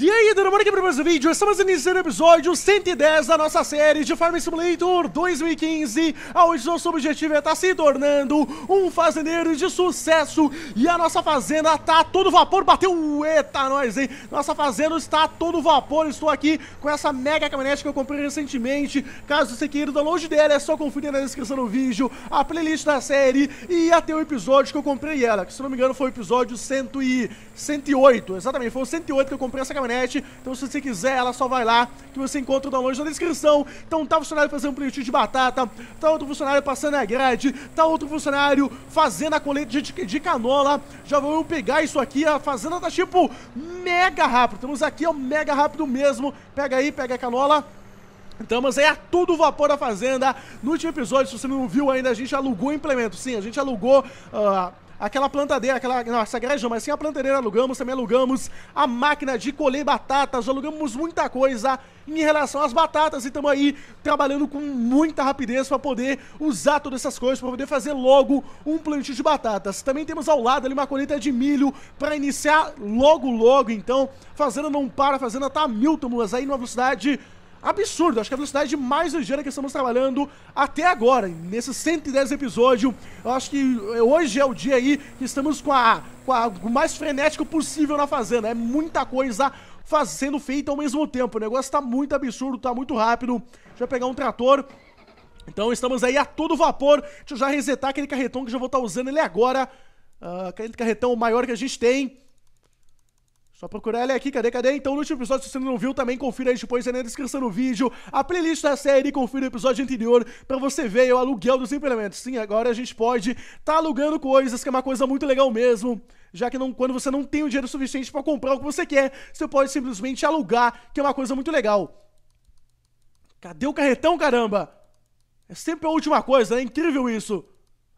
E aí, tudo bom? Aqui para mais um vídeo, estamos iniciando o episódio 110 da nossa série de Farm Simulator 2015 Onde nosso objetivo é estar tá se tornando um fazendeiro de sucesso E a nossa fazenda tá todo vapor, bateu, eita nós, hein? Nossa fazenda está todo vapor, estou aqui com essa mega caminhonete que eu comprei recentemente Caso você queira ir longe dela, é só conferir na descrição do vídeo a playlist da série E até o episódio que eu comprei ela, que se não me engano foi o episódio 100 e 108, exatamente, foi o 108 que eu comprei essa essa caminhonete. Então se você quiser, ela só vai lá que você encontra o download na descrição. Então tá funcionário fazendo plantio de batata, tá outro funcionário passando a grade, tá outro funcionário fazendo a coleta de, de canola. Já vamos pegar isso aqui, a fazenda tá tipo mega rápido. Temos então, aqui, ó, é mega rápido mesmo. Pega aí, pega a canola. Estamos então, aí é a tudo vapor da fazenda. No último episódio, se você não viu ainda, a gente alugou o implemento. Sim, a gente alugou... Uh, aquela plantadeira, aquela. Nossa, igreja, mas sim a plantadeira alugamos, também alugamos a máquina de colher batatas, alugamos muita coisa em relação às batatas e estamos aí trabalhando com muita rapidez para poder usar todas essas coisas, para poder fazer logo um plantio de batatas. Também temos ao lado ali uma colheita de milho para iniciar logo, logo, então. fazendo não para, fazendo tá mil túmulas aí numa velocidade absurdo. Acho que a velocidade mais ligeira que estamos trabalhando até agora, nesses 110 episódios. Eu acho que eh, hoje é o dia aí que estamos com a, com a o mais frenético possível na fazenda. É muita coisa sendo feita ao mesmo tempo. O negócio tá muito absurdo, tá muito rápido. Deixa eu pegar um trator. Então estamos aí a todo vapor. Deixa eu já resetar aquele carretão que eu já vou estar tá usando ele agora. Uh, aquele carretão maior que a gente tem. Só procurar ele é aqui, cadê, cadê? Então, no último episódio, se você não viu, também confira aí depois aí é na descrição do vídeo, a playlist da série, confira o episódio anterior para você ver é o aluguel dos implementos. Sim, agora a gente pode tá alugando coisas, que é uma coisa muito legal mesmo já que não, quando você não tem o dinheiro suficiente para comprar o que você quer, você pode simplesmente alugar, que é uma coisa muito legal. Cadê o carretão, caramba? É sempre a última coisa, é incrível isso.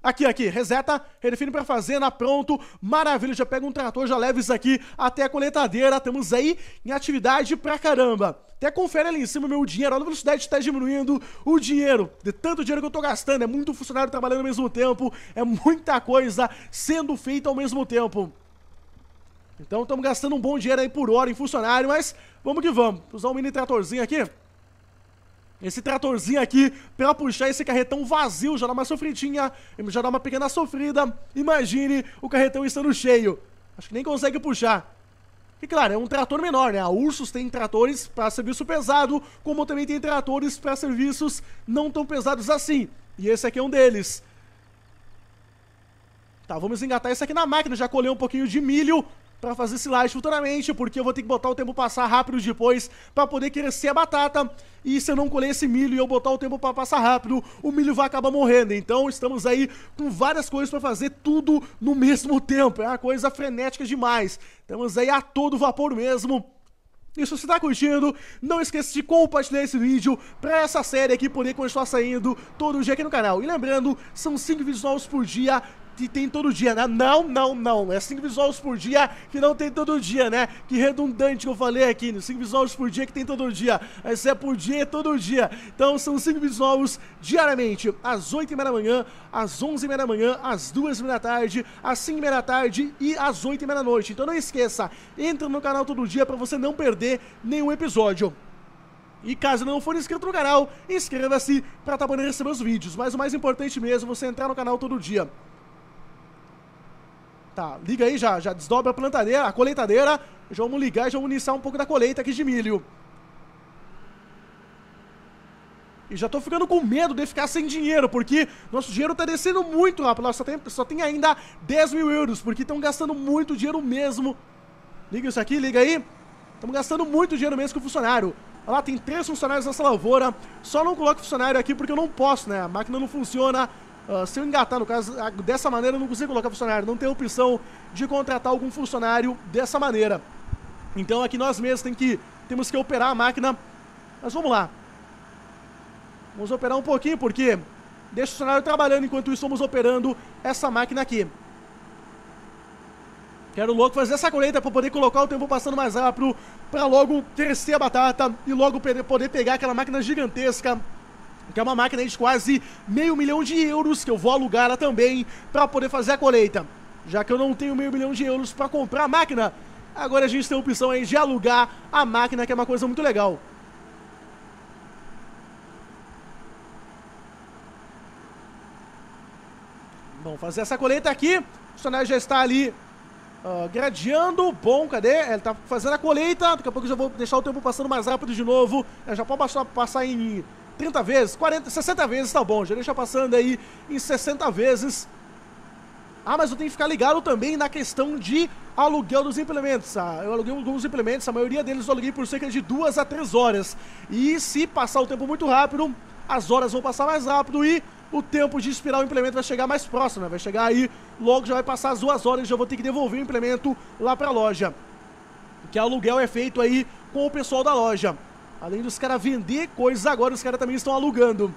Aqui, aqui, reseta, redefine para fazenda, pronto, maravilha, já pega um trator, já leva isso aqui até a coletadeira, estamos aí em atividade pra caramba. Até confere ali em cima meu dinheiro, olha a velocidade está diminuindo, o dinheiro, de tanto dinheiro que eu tô gastando, é muito funcionário trabalhando ao mesmo tempo, é muita coisa sendo feita ao mesmo tempo. Então estamos gastando um bom dinheiro aí por hora em funcionário, mas vamos que vamos. Usar um mini tratorzinho aqui esse tratorzinho aqui pra puxar esse carretão vazio, já dá uma sofridinha, já dá uma pequena sofrida. Imagine o carretão estando cheio. Acho que nem consegue puxar. E claro, é um trator menor, né? A Ursus tem tratores para serviço pesado, como também tem tratores para serviços não tão pesados assim. E esse aqui é um deles. Tá, vamos engatar isso aqui na máquina, já colheu um pouquinho de milho para fazer esse live futuramente, porque eu vou ter que botar o tempo passar rápido depois para poder crescer a batata. E se eu não colher esse milho e eu botar o tempo para passar rápido, o milho vai acabar morrendo. Então estamos aí com várias coisas para fazer tudo no mesmo tempo. É uma coisa frenética demais. Estamos aí a todo vapor mesmo. E se você tá curtindo, não esqueça de compartilhar esse vídeo pra essa série aqui poder continuar saindo todo dia aqui no canal. E lembrando, são 5 vídeos novos por dia, que tem todo dia, né? Não, não, não. É 5 visuals por dia que não tem todo dia, né? Que redundante que eu falei aqui. 5 né? visuals por dia que tem todo dia. Esse é por dia e é todo dia. Então são 5 visuals diariamente. Às 8 h 30 da manhã, às 11 h 30 da manhã, às 2 h 30 da tarde, às 5 h 30 da tarde e às 8 h 30 da noite. Então não esqueça, entra no canal todo dia para você não perder nenhum episódio. E caso não for inscrito no canal, inscreva-se para estar tá podendo receber os vídeos. Mas o mais importante mesmo, é você entrar no canal todo dia. Tá, liga aí, já, já desdobra a plantadeira, a colheitadeira. Já vamos ligar e já vamos iniciar um pouco da colheita aqui de milho. E já tô ficando com medo de ficar sem dinheiro, porque nosso dinheiro tá descendo muito, rápido. Nós só tem, só tem ainda 10 mil euros, porque estão gastando muito dinheiro mesmo. Liga isso aqui, liga aí. Estamos gastando muito dinheiro mesmo com o funcionário. Olha lá, tem três funcionários nessa lavoura. Só não coloco funcionário aqui porque eu não posso, né? A máquina não funciona. Uh, se eu engatar, no caso, dessa maneira eu não consigo colocar funcionário, não tem opção de contratar algum funcionário dessa maneira. Então aqui nós mesmos tem que, temos que operar a máquina. Mas vamos lá. Vamos operar um pouquinho, porque deixa o funcionário trabalhando enquanto estamos operando essa máquina aqui. Quero louco fazer essa colheita para poder colocar o tempo passando mais rápido, para logo crescer a batata e logo poder pegar aquela máquina gigantesca que é uma máquina de quase meio milhão de euros, que eu vou alugar ela também para poder fazer a colheita. Já que eu não tenho meio milhão de euros para comprar a máquina, agora a gente tem a opção aí de alugar a máquina, que é uma coisa muito legal. Vamos fazer essa colheita aqui, o funcionário já está ali uh, gradeando, bom, cadê? Ele está fazendo a colheita, daqui a pouco eu já vou deixar o tempo passando mais rápido de novo, eu é, já pode passar em 30 vezes, 40, 60 vezes tá bom, já deixa passando aí em 60 vezes. Ah, mas eu tenho que ficar ligado também na questão de aluguel dos implementos. Ah, eu aluguei alguns implementos, a maioria deles eu aluguei por cerca de duas a três horas. E se passar o tempo muito rápido, as horas vão passar mais rápido e o tempo de esperar o implemento vai chegar mais próximo, né? vai chegar aí, logo já vai passar as duas horas e já vou ter que devolver o implemento lá para a loja. Que aluguel é feito aí com o pessoal da loja. Além dos caras vender coisas, agora os caras também estão alugando.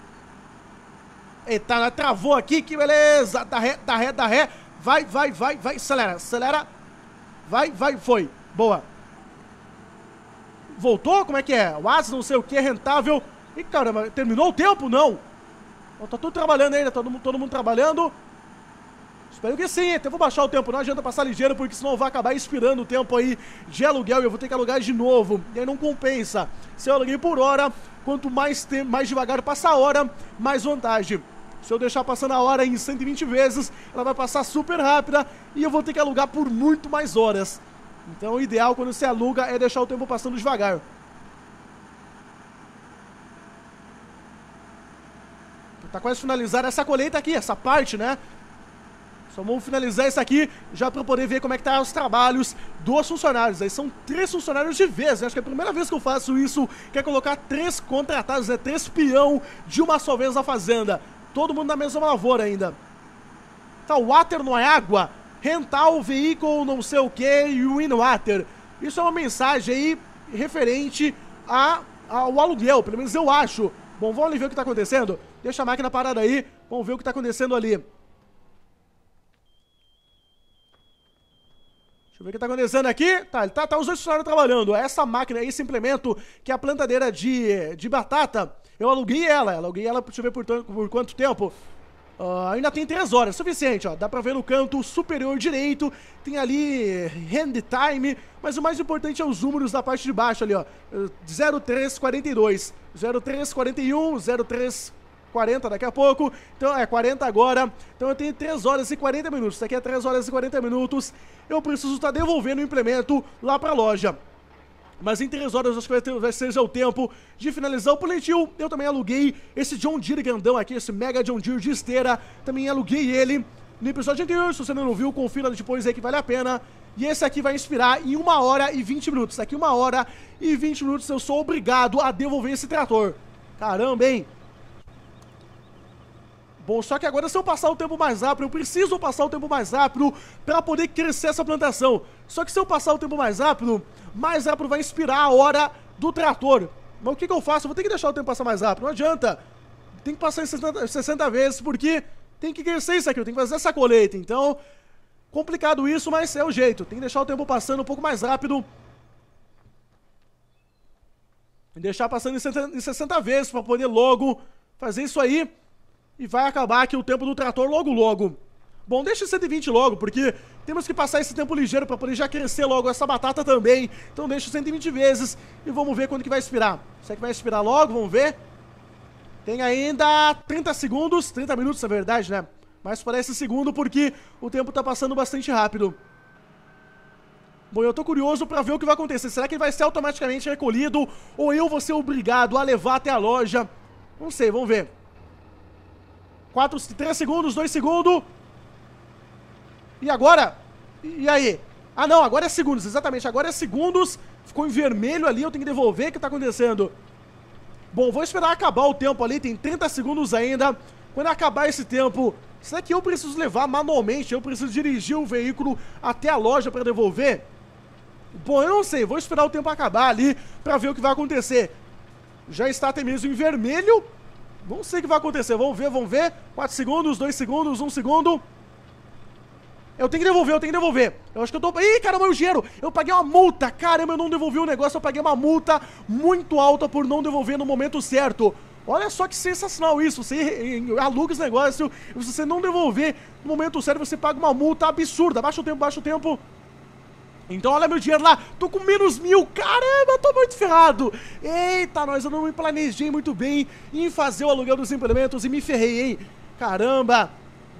Eita, travou aqui, que beleza. Dá ré, dá ré, dá ré. Vai, vai, vai, vai. Acelera, acelera. Vai, vai, foi. Boa. Voltou? Como é que é? O Asa não sei o que, rentável. E caramba, terminou o tempo? Não. Tá tudo trabalhando ainda, todo, todo mundo trabalhando. Espero que sim, então eu vou baixar o tempo, não adianta passar ligeiro, porque senão vai acabar expirando o tempo aí de aluguel e eu vou ter que alugar de novo. E aí não compensa. Se eu aluguei por hora, quanto mais, tempo, mais devagar passar a hora, mais vantagem. Se eu deixar passando a hora em 120 vezes, ela vai passar super rápida e eu vou ter que alugar por muito mais horas. Então o ideal quando você aluga é deixar o tempo passando devagar. Tá quase finalizada essa colheita aqui, essa parte, né? Só vamos finalizar isso aqui já para poder ver como é que tá os trabalhos dos funcionários. Aí são três funcionários de vez, né? Acho que é a primeira vez que eu faço isso, que é colocar três contratados, né? Três peão de uma só vez na fazenda. Todo mundo na mesma lavoura ainda. Tá, water não é água, Rental o veículo não sei o que e o in water. Isso é uma mensagem aí referente a, ao aluguel, pelo menos eu acho. Bom, vamos ali ver o que tá acontecendo. Deixa a máquina parada aí, vamos ver o que tá acontecendo ali. Deixa eu ver o que está acontecendo aqui. Tá, ele tá, tá os dois funcionários trabalhando. Essa máquina, esse implemento, que é a plantadeira de, de batata, eu aluguei ela. aluguei ela, deixa eu ver por, por quanto tempo. Uh, ainda tem 3 horas, suficiente, ó. Dá pra ver no canto superior direito, tem ali hand time, mas o mais importante é os números da parte de baixo ali, ó. 0342, 0341, 03 40 daqui a pouco. Então, é 40 agora. Então eu tenho 3 horas e 40 minutos. Daqui a 3 horas e 40 minutos. Eu preciso estar devolvendo o implemento lá para a loja. Mas em 3 horas acho que vai, ter, vai ser já o tempo de finalizar o plantio. Eu também aluguei esse John Deere grandão aqui, esse Mega John Deere de esteira. Também aluguei ele no episódio anterior. Se você não viu, confira depois aí que vale a pena. E esse aqui vai inspirar em 1 hora e 20 minutos. Daqui 1 hora e 20 minutos eu sou obrigado a devolver esse trator. Caramba, hein? bom. Só que agora, se eu passar o tempo mais rápido, eu preciso passar o tempo mais rápido para poder crescer essa plantação. Só que se eu passar o tempo mais rápido, mais rápido vai expirar a hora do trator. Mas o que, que eu faço? Eu vou ter que deixar o tempo passar mais rápido. Não adianta. Tem que passar 60, 60 vezes, porque tem que crescer isso aqui. Eu tenho que fazer essa colheita. Então, complicado isso, mas é o jeito. Tem que deixar o tempo passando um pouco mais rápido deixar passando em 60, vezes para poder logo fazer isso aí. E vai acabar aqui o tempo do trator logo logo. Bom, deixa 120 logo, porque temos que passar esse tempo ligeiro para poder já crescer logo essa batata também. Então deixa 120 vezes e vamos ver quando que vai expirar. Será que vai expirar logo? Vamos ver. Tem ainda 30 segundos, 30 minutos na é verdade, né? Mas parece segundo porque o tempo está passando bastante rápido. Bom, eu tô curioso para ver o que vai acontecer. Será que ele vai ser automaticamente recolhido ou eu vou ser obrigado a levar até a loja? Não sei, vamos ver. 4, 3 segundos, 2 segundos. E agora? E aí? Ah, não, agora é segundos, exatamente. Agora é segundos. Ficou em vermelho ali, eu tenho que devolver. O que tá acontecendo? Bom, vou esperar acabar o tempo ali, tem 30 segundos ainda. Quando acabar esse tempo, será que eu preciso levar manualmente? Eu preciso dirigir o veículo até a loja para devolver? Bom, eu não sei, vou esperar o tempo acabar ali para ver o que vai acontecer. Já está até mesmo em vermelho, não sei o que vai acontecer. Vamos ver, vamos ver. 4 segundos, 2 segundos, 1 um segundo. Eu tenho que devolver, eu tenho que devolver. Eu acho que eu tô. Ih, caramba, é o dinheiro! Eu paguei uma multa! Caramba, eu não devolvi o negócio, eu paguei uma multa muito alta por não devolver no momento certo. Olha só que sensacional isso. Você aluga esse negócio, se você não devolver no momento certo, você paga uma multa absurda. Baixa o tempo, baixa o tempo. Então olha meu dinheiro lá, tô com menos mil, caramba, tô muito ferrado. Eita, nós eu não me planejei muito bem em fazer o aluguel dos implementos e me ferrei, hein? Caramba.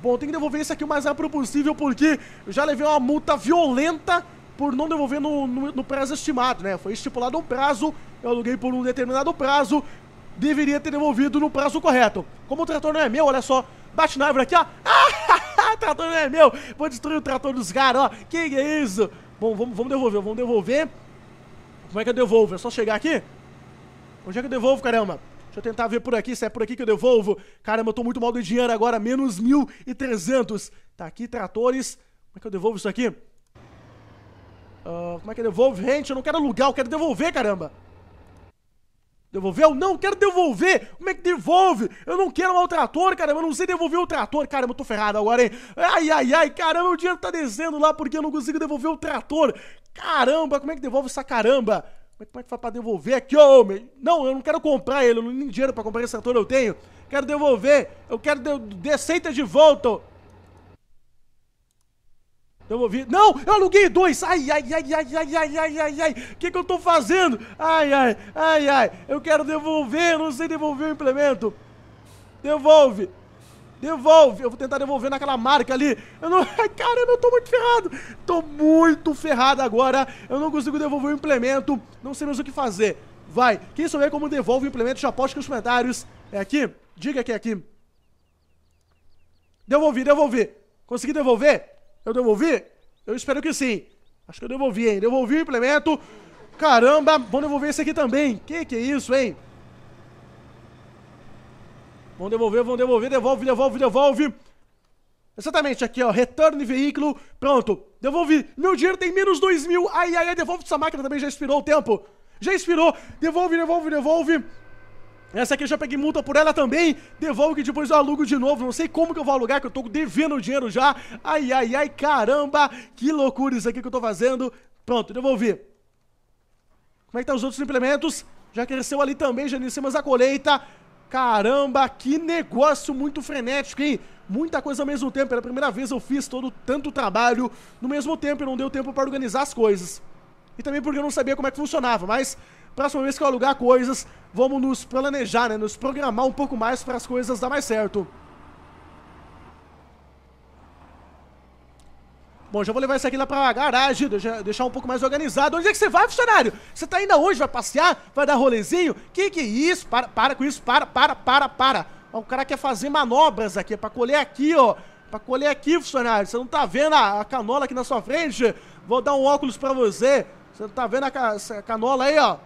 Bom, tem que devolver isso aqui o mais rápido possível porque eu já levei uma multa violenta por não devolver no, no, no prazo estimado, né? Foi estipulado um prazo, eu aluguei por um determinado prazo, deveria ter devolvido no prazo correto. Como o trator não é meu, olha só, bate na árvore aqui, ó. Ah, trator não é meu, vou destruir o trator dos caras, ó. Que é isso? Bom, vamos, vamos devolver, vamos devolver. Como é que eu devolvo? É só chegar aqui? Onde é que eu devolvo, caramba? Deixa eu tentar ver por aqui, se é por aqui que eu devolvo. Caramba, eu tô muito mal de dinheiro agora, menos 1.300. Tá aqui, tratores. Como é que eu devolvo isso aqui? Uh, como é que eu devolvo? Gente, eu não quero alugar, eu quero devolver, caramba. Devolver? Eu não quero devolver! Como é que devolve? Eu não quero mal o trator, caramba, eu não sei devolver o trator, caramba, eu tô ferrado agora, hein? Ai, ai, ai, caramba, o dinheiro tá descendo lá porque eu não consigo devolver o trator! Caramba, como é que devolve essa caramba? Como é que é faz pra devolver aqui, ô homem? Não, eu não quero comprar ele, eu não tenho dinheiro pra comprar esse trator, eu tenho. Quero devolver, eu quero de, de, de, de volta. Eu Não, eu aluguei dois. Ai, ai, ai, ai, ai, ai, ai, ai, ai. O que, que eu tô fazendo? Ai, ai, ai, ai. Eu quero devolver, eu não sei devolver o implemento. Devolve. Devolve. Eu vou tentar devolver naquela marca ali. Eu não. Ai, caramba, eu tô muito ferrado. Tô muito ferrado agora. Eu não consigo devolver o implemento. Não sei mais o que fazer. Vai. Quem souber como devolve o implemento, já posta nos comentários. É aqui? Diga que é aqui. Devolvi, devolvi. Consegui devolver? Eu devolvi? Eu espero que sim. Acho que eu devolvi, hein? Devolvi o implemento. Caramba, vamos devolver esse aqui também. Que que é isso, hein? Vão devolver, vão devolver, devolve, devolve, devolve. Exatamente, aqui ó, return veículo, pronto, devolvi. Meu dinheiro tem menos 2 mil, ai, ai, ai, devolve essa máquina também, já expirou o tempo. Já expirou, devolve, devolve, devolve. Essa aqui eu já peguei multa por ela também. Devolvo que depois eu alugo de novo. Não sei como que eu vou alugar, que eu tô devendo dinheiro já. Ai, ai, ai, caramba. Que loucura isso aqui que eu tô fazendo. Pronto, devolvi. Como é que tá os outros implementos? Já cresceu ali também, já iniciamos a colheita. Caramba, que negócio muito frenético, hein? Muita coisa ao mesmo tempo. a primeira vez eu fiz todo tanto trabalho no mesmo tempo e não deu tempo para organizar as coisas. E também porque eu não sabia como é que funcionava, mas Próxima vez que eu alugar coisas, vamos nos planejar, né? Nos programar um pouco mais para as coisas dar mais certo. Bom, já vou levar isso aqui lá pra garagem, deixar um pouco mais organizado. Onde é que você vai, funcionário? Você tá ainda hoje, vai passear? Vai dar rolezinho? Que que é isso? Para, para com isso, para, para, para, para. O cara quer fazer manobras aqui, é pra colher aqui, ó. Pra colher aqui, funcionário. Você não tá vendo a, a canola aqui na sua frente? Vou dar um óculos pra você. Você não tá vendo a, a canola aí, ó?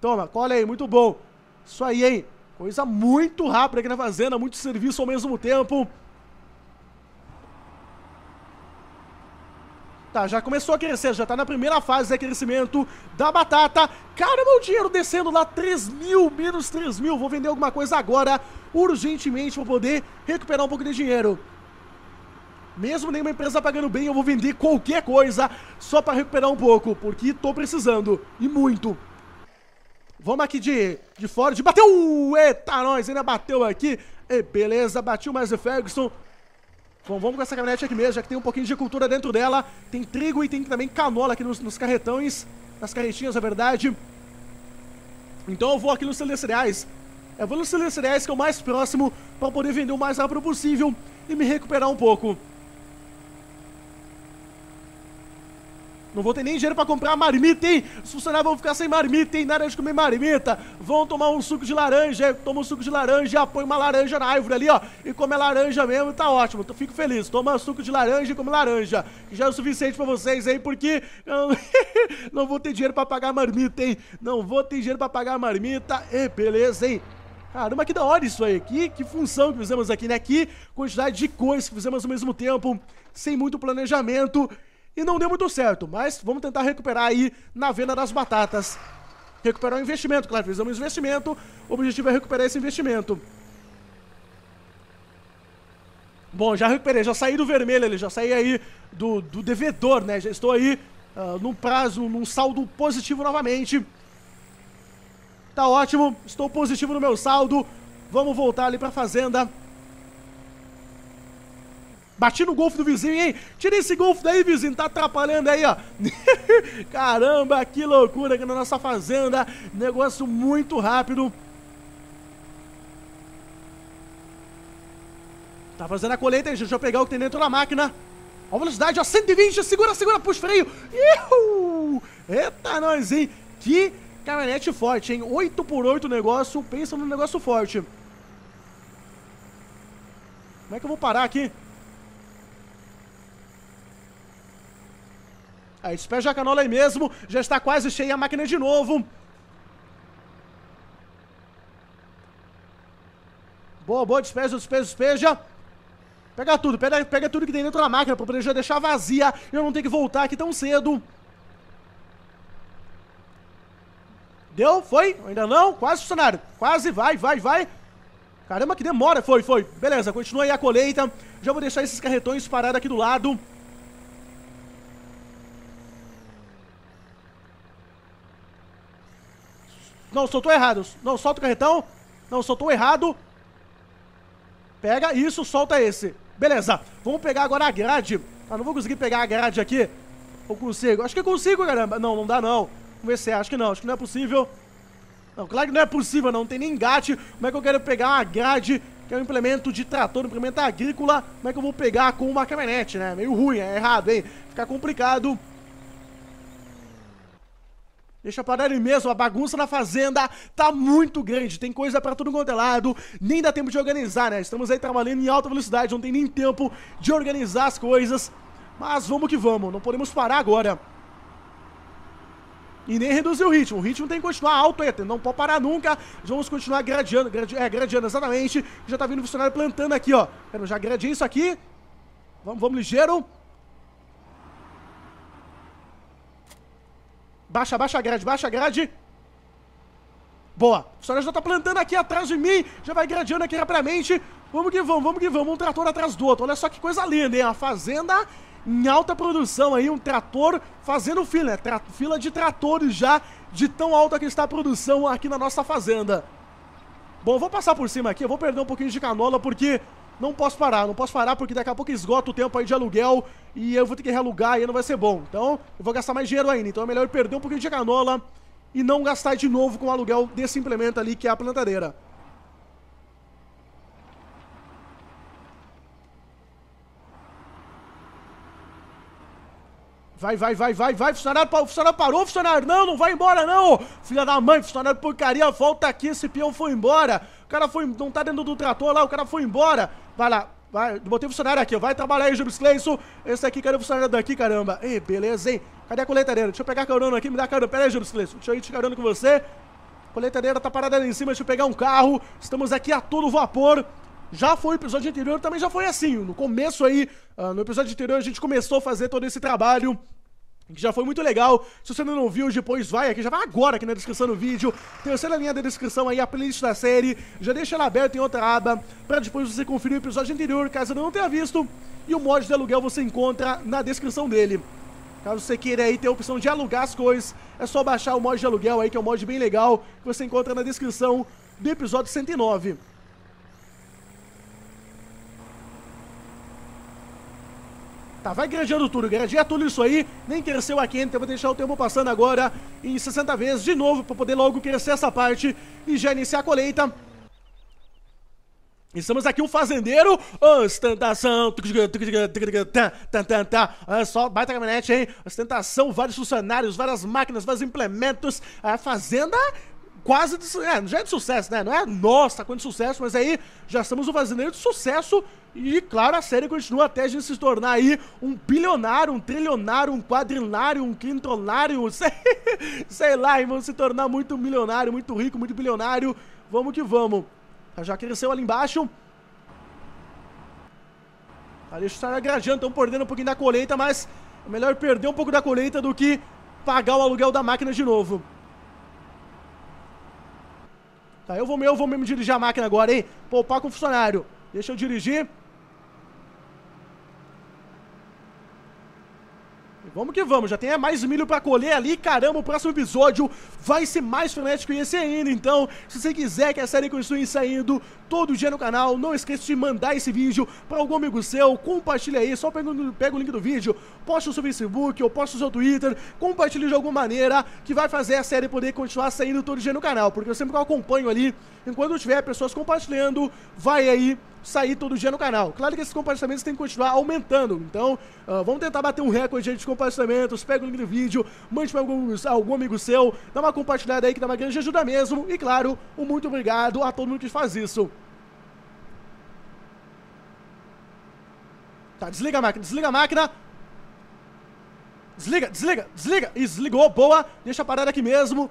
Toma, cola aí, muito bom. Isso aí, hein? Coisa muito rápida aqui na fazenda, muito serviço ao mesmo tempo. Tá, já começou a crescer, já tá na primeira fase de crescimento da batata. Caramba, o dinheiro descendo lá, 3 mil, menos 3 mil. Vou vender alguma coisa agora, urgentemente, pra poder recuperar um pouco de dinheiro. Mesmo nenhuma empresa pagando bem, eu vou vender qualquer coisa só pra recuperar um pouco, porque tô precisando, e muito. Vamos aqui de, de fora, de bateu! Eita, nós ainda bateu aqui. E beleza, bateu mais o Ferguson. Bom, vamos com essa caminhonete aqui mesmo, já que tem um pouquinho de cultura dentro dela. Tem trigo e tem também canola aqui nos, nos carretões, nas carretinhas, na verdade. Então eu vou aqui nos cereais. Eu vou nos cereais que é o mais próximo para poder vender o mais rápido possível e me recuperar um pouco. Não vou ter nem dinheiro para comprar marmita, hein? Os funcionários vão ficar sem marmita, hein? Nada de comer marmita. Vão tomar um suco de laranja, toma um suco de laranja, põe uma laranja na árvore ali, ó. E come a laranja mesmo, tá ótimo. Eu fico feliz. Toma suco de laranja e come laranja. já é o suficiente para vocês aí, porque eu... não vou ter dinheiro para pagar marmita, hein? Não vou ter dinheiro para pagar marmita. E beleza, hein? Caramba, que da hora isso aí. Que, que função que fizemos aqui, né? Que quantidade de coisas que fizemos ao mesmo tempo, sem muito planejamento e não deu muito certo, mas vamos tentar recuperar aí na venda das batatas. Recuperar o investimento, claro, fizemos um investimento, o objetivo é recuperar esse investimento. Bom, já recuperei, já saí do vermelho ali, já saí aí do, do devedor, né? Já estou aí uh, num prazo, num saldo positivo novamente. Tá ótimo, estou positivo no meu saldo. Vamos voltar ali para a fazenda. Bati no golfe do vizinho, hein? Tira esse golfe daí, vizinho, tá atrapalhando aí, ó. Caramba, que loucura aqui na nossa fazenda. Negócio muito rápido. Tá fazendo a colheita, hein, Deixa eu pegar o que tem dentro da máquina. Ó a velocidade, ó, 120, segura, segura, puxa o freio. Eita, nós, hein? Que caminhonete forte, hein? 8x8 o negócio, pensa num negócio forte. Como é que eu vou parar aqui? Aí despeja a canola aí mesmo. Já está quase cheia a máquina de novo. Boa, boa, despeja, despeja, despeja. Pega tudo, pega, pega tudo que tem dentro da máquina para poder já deixar vazia. Eu não tenho que voltar aqui tão cedo. Deu? Foi? Ainda não? Quase, funcionário. Quase, vai, vai, vai. Caramba, que demora. Foi, foi. Beleza, continua aí a colheita. Já vou deixar esses carretões parados aqui do lado. Não, soltou errado. Não, solta o carretão. Não, soltou errado. Pega isso, solta esse. Beleza. Vamos pegar agora a grade. Ah, não vou conseguir pegar a grade aqui. Ou consigo? Acho que eu consigo, caramba. Não, não dá não. Vamos ver se é. Acho que não. Acho que não é possível. Não, claro que não é possível, não. Não tem nem engate. Como é que eu quero pegar a grade que é um implemento de trator, um implemento agrícola? Como é que eu vou pegar com uma caminhonete, né? Meio ruim, é errado, hein? Fica complicado. Deixa parar ele mesmo, a bagunça na fazenda tá muito grande, tem coisa para tudo quanto é lado, nem dá tempo de organizar, né? Estamos aí trabalhando em alta velocidade, não tem nem tempo de organizar as coisas, mas vamos que vamos, não podemos parar agora. E nem reduzir o ritmo, o ritmo tem que continuar alto aí, não pode parar nunca, vamos continuar gradeando, grade, é, gradeando exatamente, já tá vindo o funcionário plantando aqui, ó. Já gradei isso aqui, vamos, vamos ligeiro. Baixa, baixa a grade, baixa a grade. Boa. O senhor já tá plantando aqui atrás de mim. Já vai gradeando aqui rapidamente. Vamos que vamos, vamos que vamos. Um trator atrás do outro. Olha só que coisa linda, hein? A fazenda em alta produção aí. Um trator fazendo fila. É tra fila de tratores já de tão alta que está a produção aqui na nossa fazenda. Bom, vou passar por cima aqui. Eu vou perder um pouquinho de canola porque não posso parar, não posso parar porque daqui a pouco esgota o tempo aí de aluguel e eu vou ter que realugar e não vai ser bom. Então, eu vou gastar mais dinheiro ainda. Então é melhor perder um pouquinho de canola e não gastar de novo com o aluguel desse implemento ali que é a plantadeira. Vai, vai, vai, vai, vai, funcionário, funcionário parou, funcionário, não, não vai embora não, filha da mãe, funcionário porcaria, volta aqui, esse peão foi embora, cara foi, não tá dentro do trator lá, o cara foi embora. Vai lá, vai, botei o funcionário aqui, vai trabalhar aí, Júlio Cleison. Esse aqui, cadê o funcionário daqui, caramba? Ei, beleza, hein? Cadê a coletadeira? Deixa eu pegar a carona aqui, me dá a carona. Pera aí, Júlio Cleison, deixa eu ir te carona com você. A coletadeira tá parada ali em cima, deixa eu pegar um carro. Estamos aqui a todo vapor. Já foi o episódio anterior, também já foi assim. No começo aí, ah, no episódio anterior, a gente começou a fazer todo esse trabalho que já foi muito legal. Se você ainda não viu, depois vai aqui, já vai agora aqui na descrição do vídeo. Terceira linha da descrição aí, a playlist da série. Já deixa ela aberta em outra aba, pra depois você conferir o episódio anterior, caso não tenha visto. E o mod de aluguel você encontra na descrição dele. Caso você queira aí ter a opção de alugar as coisas, é só baixar o mod de aluguel aí, que é um mod bem legal, que você encontra na descrição do episódio 109. Tá, vai granjeando tudo, granjeia tudo isso aí. Nem cresceu aqui ainda, então vou deixar o tempo passando agora em 60 vezes de novo para poder logo crescer essa parte e já iniciar a colheita. Estamos aqui, o um fazendeiro, ostentação, olha só, baita caminhonete, hein, ostentação, vários funcionários, várias máquinas, vários implementos, a fazenda quase de, é, já é de sucesso, né? Não é nossa quanto sucesso, mas aí já estamos no brasileiro de sucesso e claro, a série continua até a gente se tornar aí um bilionário, um trilionário, um quadrinário, um quintonário, sei, sei lá, e vamos se tornar muito milionário, muito rico, muito bilionário. Vamos que vamos. Tá, já cresceu ali embaixo. Ali está agrajando, estão perdendo um pouquinho da colheita, mas é melhor perder um pouco da colheita do que pagar o aluguel da máquina de novo. Tá, eu vou, eu vou mesmo dirigir a máquina agora, hein? Poupar com o funcionário. Deixa eu dirigir. Vamos que vamos, já tem mais milho pra colher ali, caramba, o próximo episódio vai ser mais frenético e esse ainda, então, se você quiser que a série continue saindo todo dia no canal, não esqueça de mandar esse vídeo pra algum amigo seu, compartilha aí, só pega, pega o link do vídeo, posta no seu Facebook ou posta no seu Twitter, compartilhe de alguma maneira que vai fazer a série poder continuar saindo todo dia no canal, porque eu sempre acompanho ali, enquanto tiver pessoas compartilhando, vai aí sair todo dia no canal. Claro que esses compartilhamentos têm que continuar aumentando. Então, uh, vamos tentar bater um recorde de compartilhamentos. Pega o link do vídeo, mande para algum, algum amigo seu, dá uma compartilhada aí que dá uma grande ajuda mesmo. E claro, um muito obrigado a todo mundo que faz isso. Tá, desliga a máquina, desliga a máquina. Desliga, desliga, desliga. Isso, desligou, boa. Deixa a parada aqui mesmo.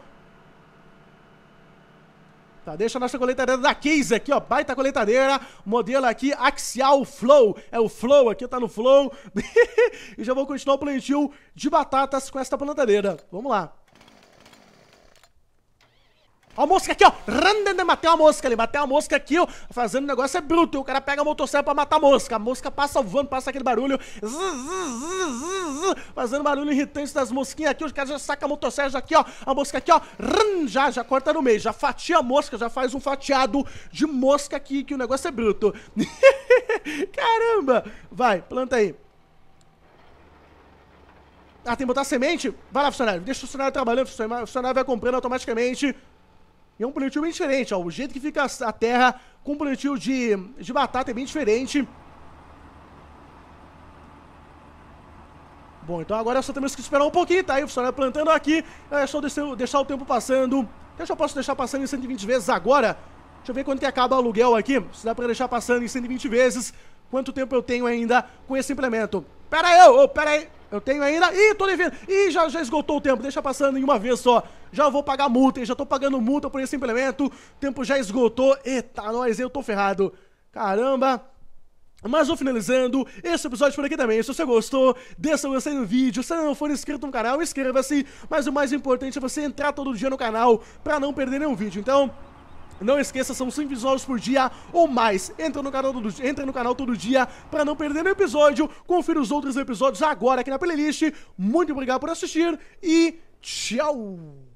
Tá, deixa a nossa coletadeira da Case aqui, ó. Baita coletadeira. Modelo aqui, Axial Flow. É o Flow aqui, tá no Flow. e já vou continuar o plantio de batatas com esta plantadeira. Vamos lá. Ó a mosca aqui, ó. Matei uma mosca ali, matei uma mosca aqui, ó. Fazendo um negócio é bruto. E o cara pega a motosserra pra matar a mosca. A mosca passa voando, passa aquele barulho. fazendo barulho irritante das mosquinhas aqui. Os caras já sacam a motosserra já aqui, ó. A mosca aqui, ó. já, já corta no meio. Já fatia a mosca, já faz um fatiado de mosca aqui, que o negócio é bruto. Caramba! Vai, planta aí. Ah, tem que botar semente? Vai lá, funcionário. Deixa o funcionário trabalhando, o funcionário vai comprando automaticamente. E é um plantio bem diferente, ó. O jeito que fica a terra com o plantio de, de batata é bem diferente. Bom, então agora é só temos que esperar um pouquinho, tá aí o funcionário plantando aqui. É só deixar, deixar o tempo passando. Eu já posso deixar passando em 120 vezes agora. Deixa eu ver quando que acaba o aluguel aqui. Se dá pra deixar passando em 120 vezes. Quanto tempo eu tenho ainda com esse implemento. Pera aí, ô, oh, pera aí. Eu tenho ainda. Ih, tô devendo. Ih, já, já esgotou o tempo. Deixa passando em uma vez só. Já vou pagar multa. Já tô pagando multa por esse implemento. O tempo já esgotou. Eita, nós, eu tô ferrado. Caramba. Mas vou finalizando esse episódio por aqui também. Se você gostou, deixa o gostei no vídeo. Se não for inscrito no canal, inscreva-se. Mas o mais importante é você entrar todo dia no canal para não perder nenhum vídeo. Então, não esqueça, são 100 visuals por dia ou mais. Entra no canal todo, entra no canal todo dia para não perder nenhum episódio. Confira os outros episódios agora aqui na playlist. Muito obrigado por assistir e tchau!